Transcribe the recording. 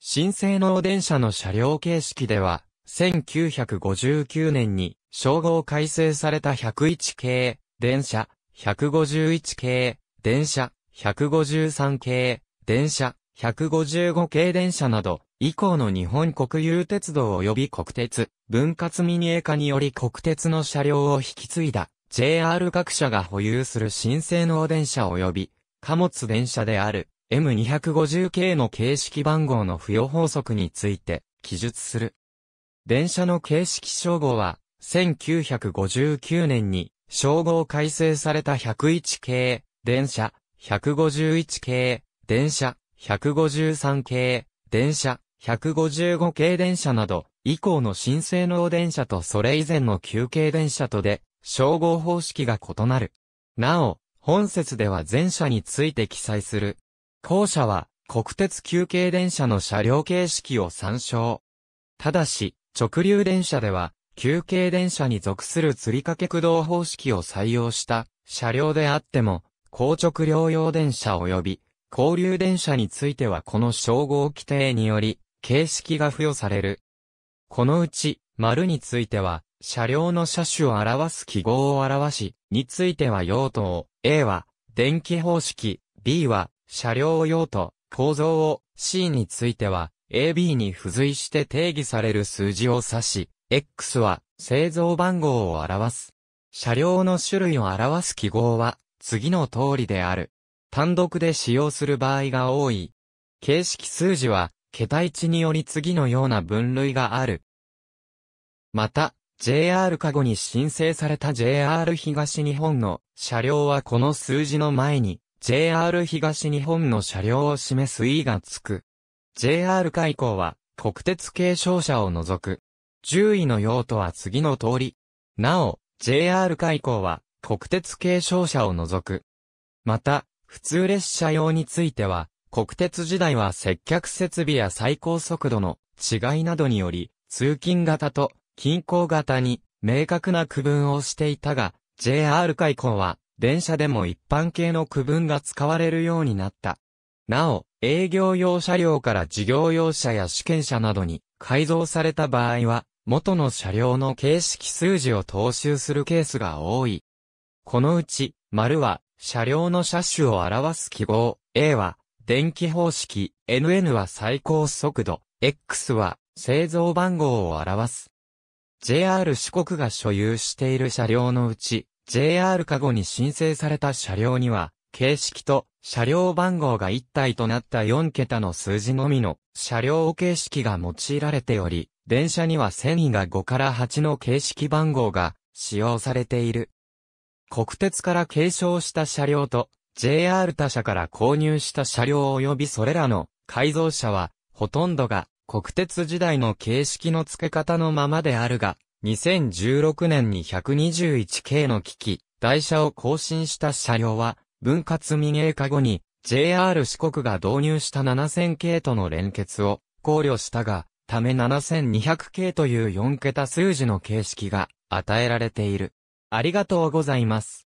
新性能電車の車両形式では、1959年に、称号改正された101系、電車、151系、電車、153系、電車、155系電車など、以降の日本国有鉄道及び国鉄、分割民営化により国鉄の車両を引き継いだ、JR 各社が保有する新性能電車及び、貨物電車である、M250 系の形式番号の付与法則について記述する。電車の形式称号は、1959年に称号改正された101系、電車、151系、電車、153系、電車、155系電車など、以降の新性能電車とそれ以前の休憩電車とで、称号方式が異なる。なお、本説では全車について記載する後者は国鉄急憩電車の車両形式を参照。ただし、直流電車では、急憩電車に属する吊り掛け駆動方式を採用した車両であっても、硬直両用電車及び交流電車についてはこの称号規定により、形式が付与される。このうち、丸については、車両の車種を表す記号を表し、については用途を、A は、電気方式、B は、車両用途、構造を C については AB に付随して定義される数字を指し、X は製造番号を表す。車両の種類を表す記号は次の通りである。単独で使用する場合が多い。形式数字は桁置により次のような分類がある。また、JR カゴに申請された JR 東日本の車両はこの数字の前に JR 東日本の車両を示す E がつく。JR 開港は国鉄継承車を除く。10位の用途は次の通り。なお、JR 開港は国鉄継承車を除く。また、普通列車用については、国鉄時代は接客設備や最高速度の違いなどにより、通勤型と近郊型に明確な区分をしていたが、JR 開港は電車でも一般系の区分が使われるようになった。なお、営業用車両から事業用車や試験車などに改造された場合は、元の車両の形式数字を踏襲するケースが多い。このうち、丸は、車両の車種を表す記号、A は、電気方式、NN は最高速度、X は、製造番号を表す。JR 四国が所有している車両のうち、JR カゴに申請された車両には、形式と車両番号が一体となった4桁の数字のみの車両形式が用いられており、電車には繊維が5から8の形式番号が使用されている。国鉄から継承した車両と JR 他社から購入した車両及びそれらの改造車はほとんどが国鉄時代の形式の付け方のままであるが、2016年に 121K の機器、台車を更新した車両は、分割民営化後に JR 四国が導入した7000系との連結を考慮したが、ため7200系という4桁数字の形式が与えられている。ありがとうございます。